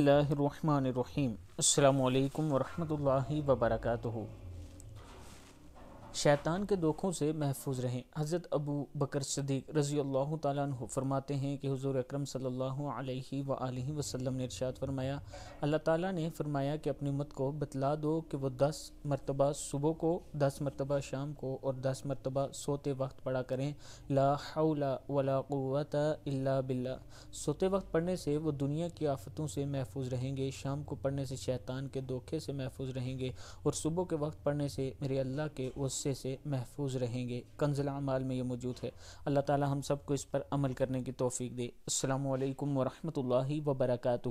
अल्लाम अल्लाम वरहमल वर्क शैतान के दोखों से महफूज रहें हज़रत अबू बकर सदीक रज़ी अल्लाह तु फरमाते हैं कि हज़ूर अक्रम सल्लल्लाहु अलैहि वसल्लम वसल्लम ने इरशाद फरमाया अल्लाह ताला ने फरमाया कि अपनी मत को बतला दो कि वो दस मरतबा सुबह को दस मरतबा शाम को और दस मरतबा सोते वक्त पढ़ा करें ला वला इल्ला बिल्ला सोते वक्त पढ़ने से वो दुनिया की आफतों से महफूज रहेंगे शाम को पढ़ने से शैतान के धोखे से महफूज रहेंगे और सुबह के वक्त पढ़ने से मेरे अल्लाह के उस गुस्से से महफूज रहेंगे कंजला माल में ये मौजूद है अल्लाह ताला हम सबको इस पर अमल करने की तोफ़ी दे अल्लाम वरहमल वबरकू